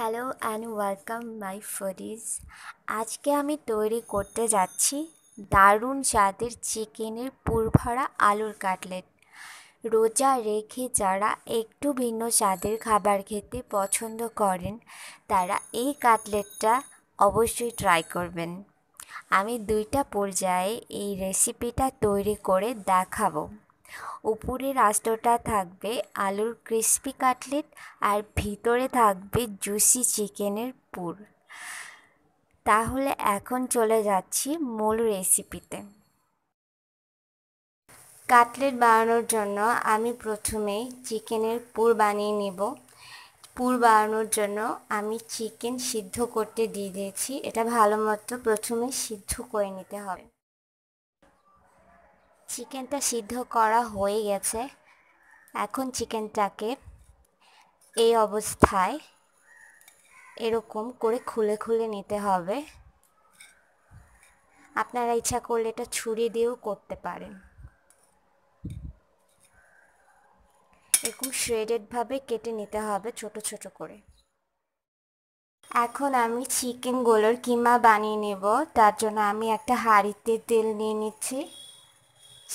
Hello and welcome my ফরিজ আজকে আমি তৈরি করতে যাচ্ছি দারুণ স্বাদের চিকেনের পুরভরা আলুর কাটলেট রোজা রেখে যারা একটু ভিন্ন স্বাদের খাবার খেতে পছন্দ করেন তারা এই কাটলেটটা অবশ্যই ট্রাই করবেন আমি দুইটা পর্যায়ে এই রেসিপিটা তৈরি করে দেখাবো উপরে রাস্তটা থাকবে আলুর ক্রিস্পি কাটলেট আর ভিতরে থাকবে জুসি চিকেনের পুর তাহলে এখন চলে যাচ্ছি মূল রেসিপিতে কাটলেট বানানোর জন্য আমি প্রথমেই চিকেনের পুর বানিয়ে নেব পুর বানানোর জন্য আমি চিকেন সিদ্ধ করতে দিয়ে দিয়েছি এটা ভালো মতো প্রথমে সিদ্ধ করে নিতে হবে চিকেনটা সিদ্ধ করা হয়ে গেছে এখন চিকেনটাকে এই অবস্থায় এরকম করে খুলে খুলে নিতে হবে আপনারা ইচ্ছা করলে এটা ছুরি দিয়েও করতে পারেন এরকম শ্রেডেডভাবে কেটে নিতে হবে ছোট ছোট করে এখন আমি চিকেনগুলোর কিমা বানিয়ে নেব তার জন্য আমি একটা হাঁড়িতে তেল নিয়ে নিচ্ছি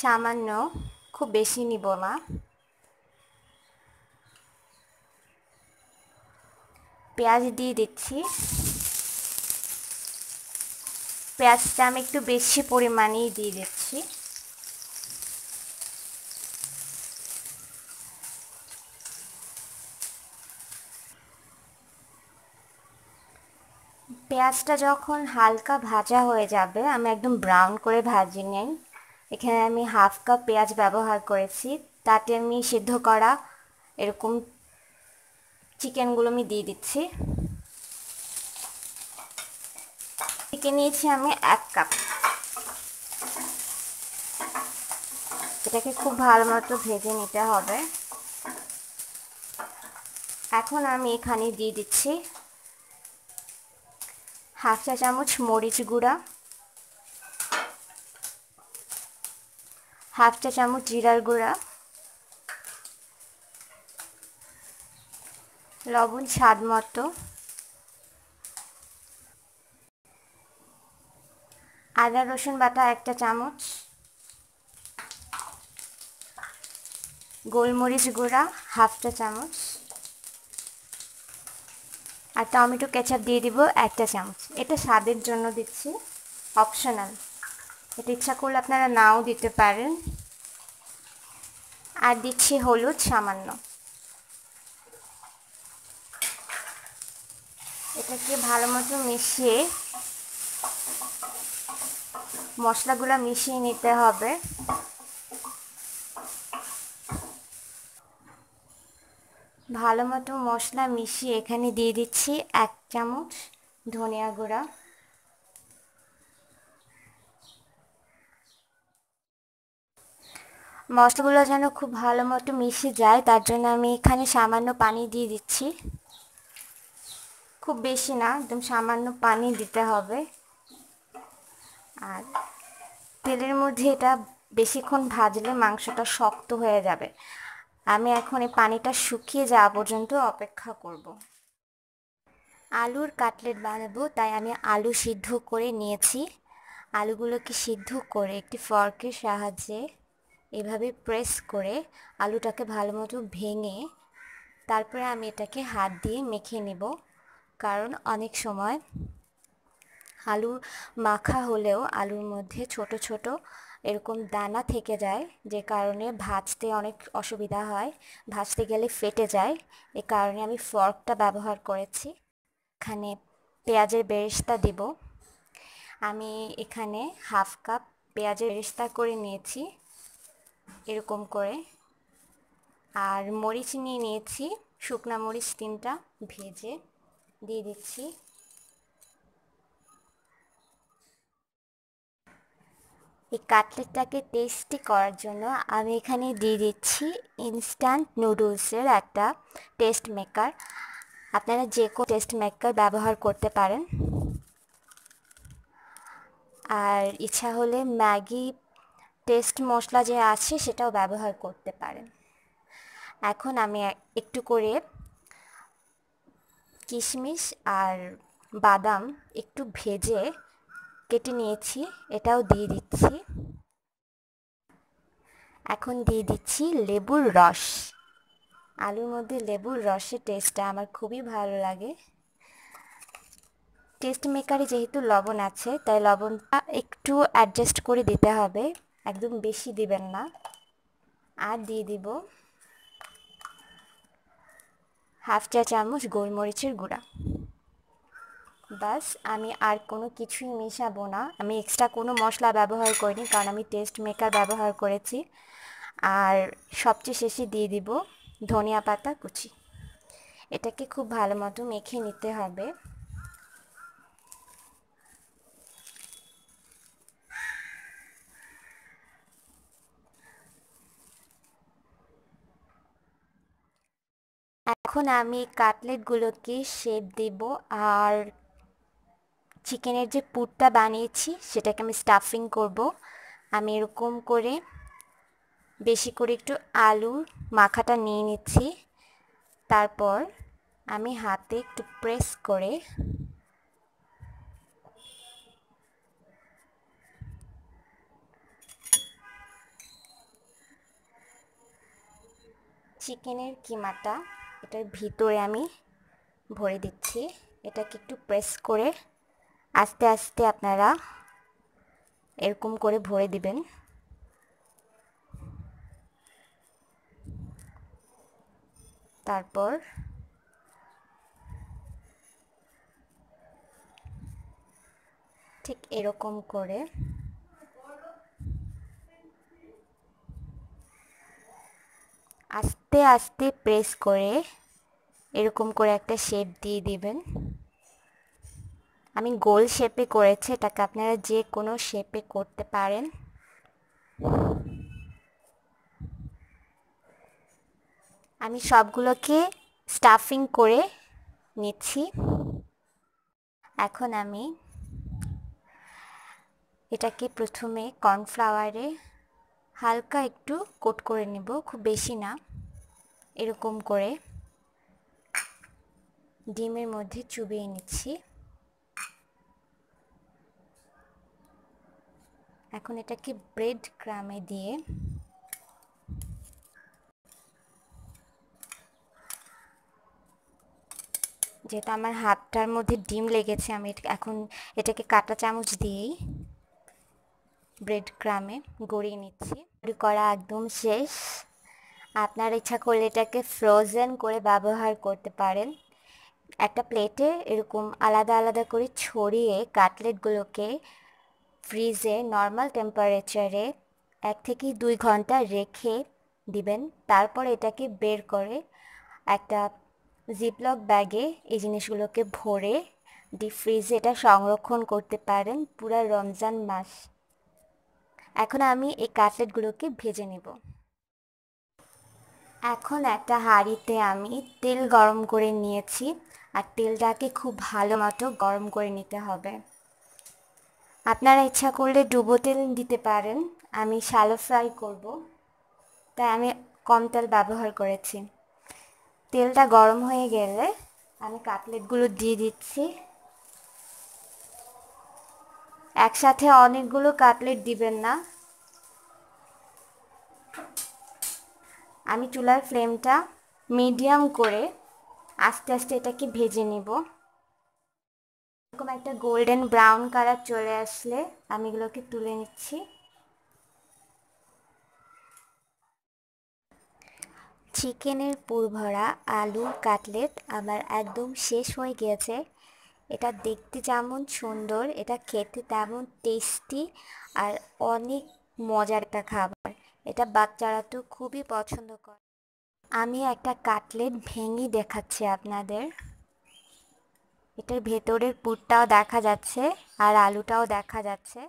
সামান্য খুব বেশি নিব না পেঁয়াজ দিয়ে দিচ্ছি পেঁয়াজটা আমি একটু বেশি পরিমাণেই দিয়ে দিচ্ছি পেঁয়াজটা যখন হালকা ভাজা হয়ে যাবে আমি একদম ব্রাউন করে ভাজি নেই এখানে আমি হাফ কাপ পেঁয়াজ ব্যবহার করেছি তাতে আমি সিদ্ধ করা এরকম চিকেনগুলো আমি দিয়ে দিচ্ছি চিকেন নিয়েছি আমি এক কাপ এটাকে খুব ভালো মতো ভেজে নিতে হবে এখন আমি এখানে দিয়ে দিচ্ছি হাফ চা চামচ মরিচ গুঁড়া হাফ চা চামচ জিরার গুঁড়া লবণ স্বাদ মতো আদা রসুন বাটা একটা চামচ গোলমরিচ গুঁড়া হাফ চা চামচ আর টমেটো কেচাপ দিয়ে দিব একটা চামচ এটা স্বাদের জন্য দিচ্ছি অপশনাল এটা ইচ্ছা করলে আপনারা নাও দিতে পারেন আর দিচ্ছি হলুদ সামান্য এটাকে ভালো মতো মিশিয়ে মশলাগুলো মিশিয়ে নিতে হবে ভালো মতো মশলা মিশিয়ে এখানে দিয়ে দিচ্ছি এক চামচ ধনিয়া গুঁড়া মশলাগুলো যেন খুব ভালো মতো মিশে যায় তার জন্য আমি এখানে সামান্য পানি দিয়ে দিচ্ছি খুব বেশি না একদম সামান্য পানি দিতে হবে আর তেলের মধ্যে এটা বেশিক্ষণ ভাজলে মাংসটা শক্ত হয়ে যাবে আমি এখন এই পানিটা শুকিয়ে যাওয়া পর্যন্ত অপেক্ষা করব। আলুর কাটলেট বানাবো তাই আমি আলু সিদ্ধ করে নিয়েছি আলুগুলোকে সিদ্ধ করে একটি ফর্কের সাহায্যে এভাবে প্রেস করে আলুটাকে ভালো মতো ভেঙে তারপরে আমি এটাকে হাত দিয়ে মেখে নেব কারণ অনেক সময় আলু মাখা হলেও আলুর মধ্যে ছোট ছোট এরকম দানা থেকে যায় যে কারণে ভাজতে অনেক অসুবিধা হয় ভাজতে গেলে ফেটে যায় এ কারণে আমি ফর্কটা ব্যবহার করেছি এখানে পেঁয়াজের বেরেস্তা দিব আমি এখানে হাফ কাপ পেঁয়াজের বেরেস্তা করে নিয়েছি এরকম করে আর মরিচ নিয়ে নিয়েছি শুকনা মরিচ তিনটা ভেজে দিয়ে দিচ্ছি এই কাটলেটটাকে টেস্টি করার জন্য আমি এখানে দিয়ে দিচ্ছি ইনস্ট্যান্ট নুডলসের একটা টেস্ট মেকার আপনারা যে কোনো টেস্ট মেকার ব্যবহার করতে পারেন আর ইচ্ছা হলে ম্যাগি টেস্ট মশলা যে আছে সেটাও ব্যবহার করতে পারেন এখন আমি একটু করে কিশমিশ আর বাদাম একটু ভেজে কেটে নিয়েছি এটাও দিয়ে দিচ্ছি এখন দিয়ে দিচ্ছি লেবুর রস আলুর মধ্যে লেবুর রসের টেস্টটা আমার খুবই ভালো লাগে টেস্ট মেকারে যেহেতু লবণ আছে তাই লবণটা একটু অ্যাডজাস্ট করে দিতে হবে একদম বেশি দিবেন না আর দিয়ে দিব হাফ চা চামচ গোলমরিচের গুঁড়া বাস আমি আর কোনো কিছুই মেশাবো না আমি এক্সট্রা কোনো মশলা ব্যবহার করিনি কারণ আমি টেস্ট মেকার ব্যবহার করেছি আর সবচেয়ে শেষে দিয়ে দিব ধনিয়া পাতা কুচি এটাকে খুব ভালো মতো মেখে নিতে হবে এখন আমি কাটলেটগুলোকে শেপ দেব আর চিকেনের যে পুরটা বানিয়েছি সেটাকে আমি স্টাফিং করব আমি এরকম করে বেশি করে একটু আলুর মাখাটা নিয়ে নিচ্ছি তারপর আমি হাতে একটু প্রেস করে চিকেনের কিমাটা এটার ভিতরে আমি ভরে দিচ্ছি এটাকে একটু প্রেস করে আস্তে আস্তে আপনারা এরকম করে ভরে দিবেন তারপর ঠিক এরকম করে আস্তে আস্তে প্রেস করে এরকম করে একটা শেপ দিয়ে দিবেন আমি গোল শেপে করেছি এটাকে আপনারা যে কোনো শেপে করতে পারেন আমি সবগুলোকে স্টাফিং করে নিচ্ছি এখন আমি এটাকে প্রথমে কর্নফ্লাওয়ারে হালকা একটু কোট করে নেব খুব বেশি না এরকম করে ডিমের মধ্যে চুবিয়ে নিচ্ছি এখন এটাকে ব্রেড ক্রামে দিয়ে যেহেতু আমার হাতটার মধ্যে ডিম লেগেছে আমি এখন এটাকে কাটা চামচ দিয়েই ব্রেড ক্রামে গড়িয়ে নিচ্ছি করা একদম শেষ আপনার ইচ্ছা করলে এটাকে ফ্রোজেন করে ব্যবহার করতে পারেন একটা প্লেটে এরকম আলাদা আলাদা করে ছড়িয়ে কাটলেটগুলোকে ফ্রিজে নর্মাল টেম্পারেচারে এক থেকে দুই ঘন্টা রেখে দিবেন তারপর এটাকে বের করে একটা জিপলক ব্যাগে এই জিনিসগুলোকে ভরে ডিপ ফ্রিজে এটা সংরক্ষণ করতে পারেন পুরো রমজান মাস এখন আমি এই কাটলেটগুলোকে ভেজে নেব এখন একটা হাঁড়িতে আমি তেল গরম করে নিয়েছি আর তেলটাকে খুব ভালো মতো গরম করে নিতে হবে আপনারা ইচ্ছা করলে ডুবো তেল দিতে পারেন আমি শ্যালো ফ্রাই করব তাই আমি কম তেল ব্যবহার করেছি তেলটা গরম হয়ে গেলে আমি কাটলেটগুলো দিয়ে দিচ্ছি একসাথে অনেকগুলো কাটলেট দিবেন না আমি চুলার ফ্লেমটা মিডিয়াম করে আস্তে আস্তে এটাকে ভেজে নিব এরকম একটা গোল্ডেন ব্রাউন কালার চলে আসলে আমি এগুলোকে তুলে নিচ্ছি চিকেনের পুরভরা আলু কাটলেট আমার একদম শেষ হয়ে গিয়েছে এটা দেখতে যেমন সুন্দর এটা খেতে তেমন টেস্টি আর অনেক মজার একটা খাবার এটা বাচ্চারা তো খুবই পছন্দ করে আমি একটা কাটলেট ভেঙে দেখাচ্ছি আপনাদের এটার ভেতরের পুরটাও দেখা যাচ্ছে আর আলুটাও দেখা যাচ্ছে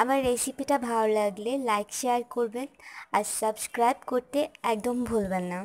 আমার রেসিপিটা ভালো লাগলে লাইক শেয়ার করবেন আর সাবস্ক্রাইব করতে একদম ভুলবেন না